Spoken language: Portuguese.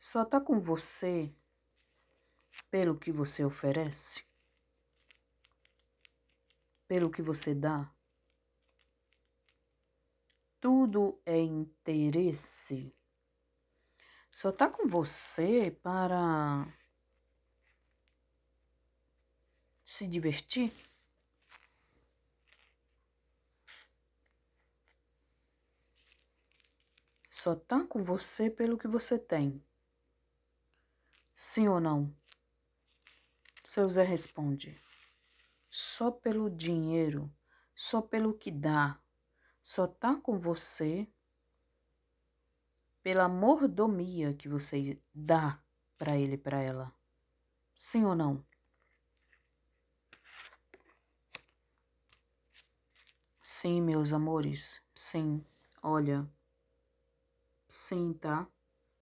só tá com você pelo que você oferece, pelo que você dá. Tudo é interesse. Só tá com você para se divertir. Só tá com você pelo que você tem. Sim ou não? Seu Zé responde: Só pelo dinheiro, só pelo que dá, só tá com você pela mordomia que você dá para ele e para ela. Sim ou não? Sim, meus amores. Sim. Olha. Sim, tá?